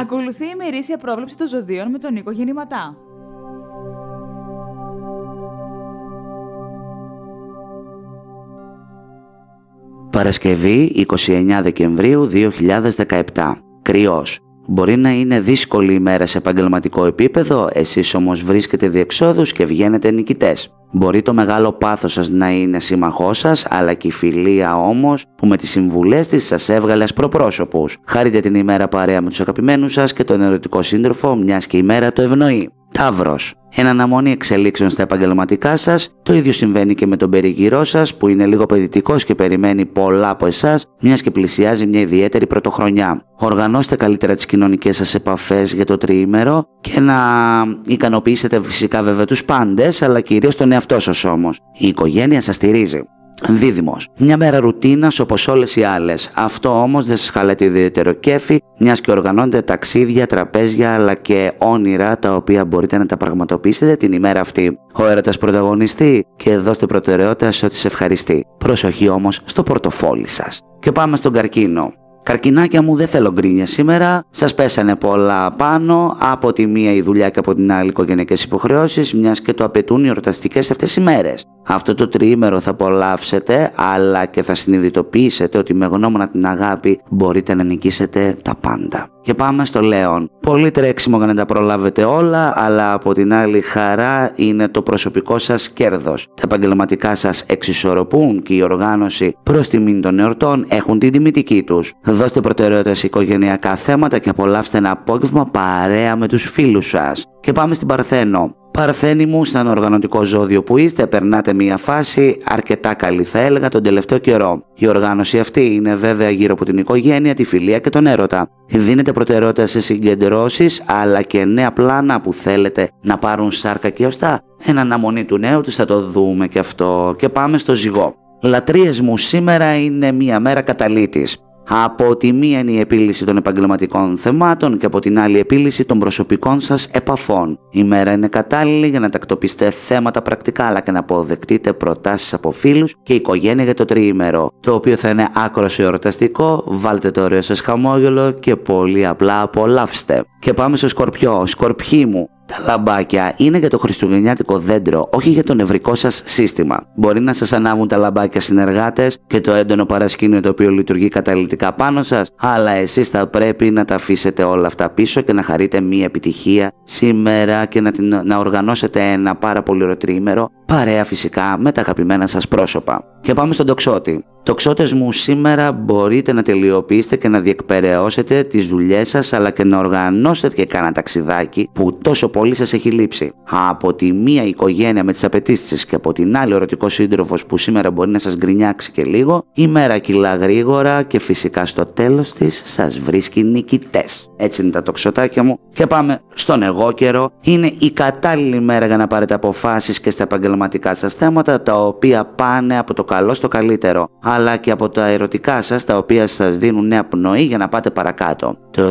Ακολουθεί η ημερήσια πρόβλεψη των ζωδίων με τον Νίκο Γεννηματά. Παρασκευή 29 Δεκεμβρίου 2017. Κρυός. Μπορεί να είναι δύσκολη η μέρα σε επαγγελματικό επίπεδο, εσείς όμως βρίσκετε διεξόδους και βγαίνετε νικητές. Μπορεί το μεγάλο πάθος σας να είναι σύμμαχός σας, αλλά και η φιλία όμως που με τις συμβουλές της σας έβγαλε προπρόσωπους. Χάρητε την ημέρα παρέα με τους αγαπημένους σας και τον ερωτικό σύντροφο, μιας και η μέρα το ευνοεί. Ταύρος. Εν αναμονή εξελίξεων στα επαγγελματικά σας, το ίδιο συμβαίνει και με τον περιγυρό σας που είναι λίγο παιδιτικό και περιμένει πολλά από εσάς, μιας και πλησιάζει μια ιδιαίτερη πρωτοχρονιά. Οργανώστε καλύτερα τις κοινωνικές σας επαφές για το τριήμερο και να ικανοποιήσετε φυσικά βέβαια τους πάντες, αλλά κυρίως τον εαυτό σας όμως. Η οικογένεια σας στηρίζει. Δίδυμος. Μια μέρα ρουτίνας όπως όλες οι άλλες. Αυτό όμως δεν σας χαλάει το ιδιαίτερο κέφι, μιας και οργανώνται ταξίδια, τραπέζια αλλά και όνειρα τα οποία μπορείτε να τα πραγματοποιήσετε την ημέρα αυτή. Ο έρωτας πρωταγωνιστή και δώστε προτεραιότητα σε ό,τι σε ευχαριστεί. Προσοχή όμως στο πορτοφόλι σας. Και πάμε στον καρκίνο. Καρκινάκια μου, δεν θέλω γκρίνια σήμερα. Σας πέσανε πολλά πάνω από τη μία η δουλειά και από την άλλη οικογενειακές υποχρεώσεις, μιας και το απαιτούν οι εορταστικέ αυτές οι μέρες. Αυτό το τριήμερο θα απολαύσετε, αλλά και θα συνειδητοποιήσετε ότι με γνώμονα την αγάπη μπορείτε να νικήσετε τα πάντα. Και πάμε στο Λέον. Πολύ τρέξιμο για να τα προλάβετε όλα, αλλά από την άλλη χαρά είναι το προσωπικό σας κέρδος. Τα επαγγελματικά σας εξισορροπούν και η οργάνωση προς μήνυ των εορτών έχουν την τιμητική τους. Δώστε προτεραιότητα σε οικογενειακά θέματα και απολαύστε ένα απόγευμα παρέα με τους φίλους σας. Και πάμε στην Παρθένο. Παρθένη μου, σαν οργανωτικό ζώδιο που είστε, περνάτε μια φάση αρκετά καλή, θα έλεγα, τον τελευταίο καιρό. Η οργάνωση αυτή είναι βέβαια γύρω από την οικογένεια, τη φιλία και τον έρωτα. Δίνετε προτεραιότητα σε συγκεντρώσεις, αλλά και νέα πλάνα που θέλετε να πάρουν σάρκα και ωστά. Εν αναμονή του νέου της θα το δούμε και αυτό. Και πάμε στο ζυγό. Λατρείες μου σήμερα είναι μια μέρα καταλήτης. Από τη μία είναι η επίλυση των επαγγελματικών θεμάτων και από την άλλη η επίλυση των προσωπικών σας επαφών. Η μέρα είναι κατάλληλη για να τακτοποιήσετε θέματα πρακτικά αλλά και να αποδεκτείτε προτάσεις από φίλους και οικογένεια για το τριήμερο, το οποίο θα είναι άκρος εορταστικό, βάλτε το ωραίο σας χαμόγελο και πολύ απλά απολαύστε. Και πάμε στο Σκορπιό. Σκορπιοί μου, τα λαμπάκια είναι για το χριστουγεννιάτικο δέντρο, όχι για το νευρικό σας σύστημα. Μπορεί να σας ανάβουν τα λαμπάκια συνεργάτες και το έντονο παρασκήνιο το οποίο λειτουργεί καταλητικά πάνω σας, αλλά εσείς θα πρέπει να τα αφήσετε όλα αυτά πίσω και να χαρείτε μία επιτυχία σήμερα και να, να οργανώσετε ένα πάρα πολύ ωραίο παρέα φυσικά με τα αγαπημένα σας πρόσωπα. Και πάμε στον τοξότη. Τοξότες μου, σήμερα μπορείτε να τελειοποιήσετε και να διεκπαιρεώσετε τις δουλειές σας αλλά και να οργανώσετε και κάνα ταξιδάκι που τόσο πολύ σας έχει λείψει. Από τη μία οικογένεια με τις απαιτήσεις και από την άλλη ο ερωτικός σύντροφος που σήμερα μπορεί να σας γκρινιάξει και λίγο, η μέρα κυλά γρήγορα και φυσικά στο τέλος της σας βρίσκει νικητές. Έτσι είναι τα τοξοτάκια μου και πάμε στον εγώ καιρό. Είναι η κατάλληλη μέρα για να πάρετε αποφάσεις και στα επαγγελματικά σας θέματα τα οποία πάνε από το καλό στο καλύτερο αλλά και από τα ερωτικά σας τα οποία σας δίνουν νέα πνοή για να πάτε παρακάτω. Το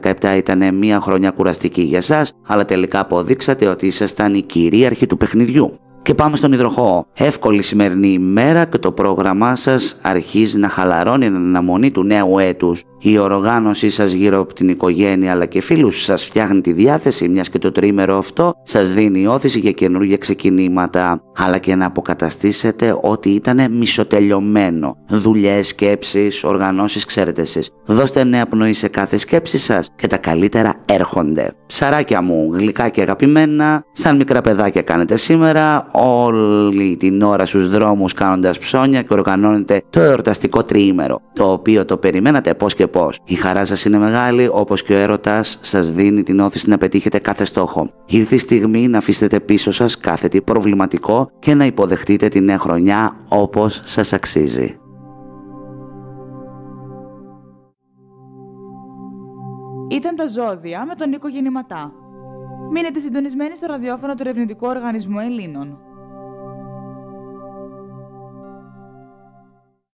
2017 ήταν μια χρονιά κουραστική για σας, αλλά τελικά αποδείξατε ότι ήσασταν η κυρίαρχη του παιχνιδιού. Και πάμε στον υδροχό. Εύκολη σημερινή ημέρα και το πρόγραμμά σας αρχίζει να χαλαρώνει την αναμονή του νέου έτους η οργάνωσή σας γύρω από την οικογένεια αλλά και φίλους σας φτιάχνει τη διάθεση μιας και το τρίμερο αυτό σας δίνει όθηση για καινούργια ξεκινήματα αλλά και να αποκαταστήσετε ότι ήταν μισοτελειωμένο. Δουλειές, σκέψεις, οργανώσεις ξέρετε εσείς. Δώστε νέα πνοή σε κάθε σκέψη σας και τα καλύτερα έρχονται. Ψαράκια μου, γλυκά και αγαπημένα, σαν μικρά παιδάκια κάνετε σήμερα, όλη την ώρα στους δρόμους κάνοντας ψώνια και οργανώνετε το εορταστικό τριήμερο, το οποίο το περιμένατε πώς και πώ. Η χαρά σας είναι μεγάλη, όπως και ο έρωτας σας δίνει την όθηση να πετύχετε κάθε στόχο. Ήρθε η στιγμή να αφήσετε πίσω σας κάθε τι προβληματικό και να υποδεχτείτε τη νέα χρονιά όπως σας αξίζει. Ήταν τα ζώδια με τον Νίκο Γεννηματά. Μείνετε συντονισμένοι στο ραδιόφωνο του Ερευνητικού Οργανισμού Ελλήνων.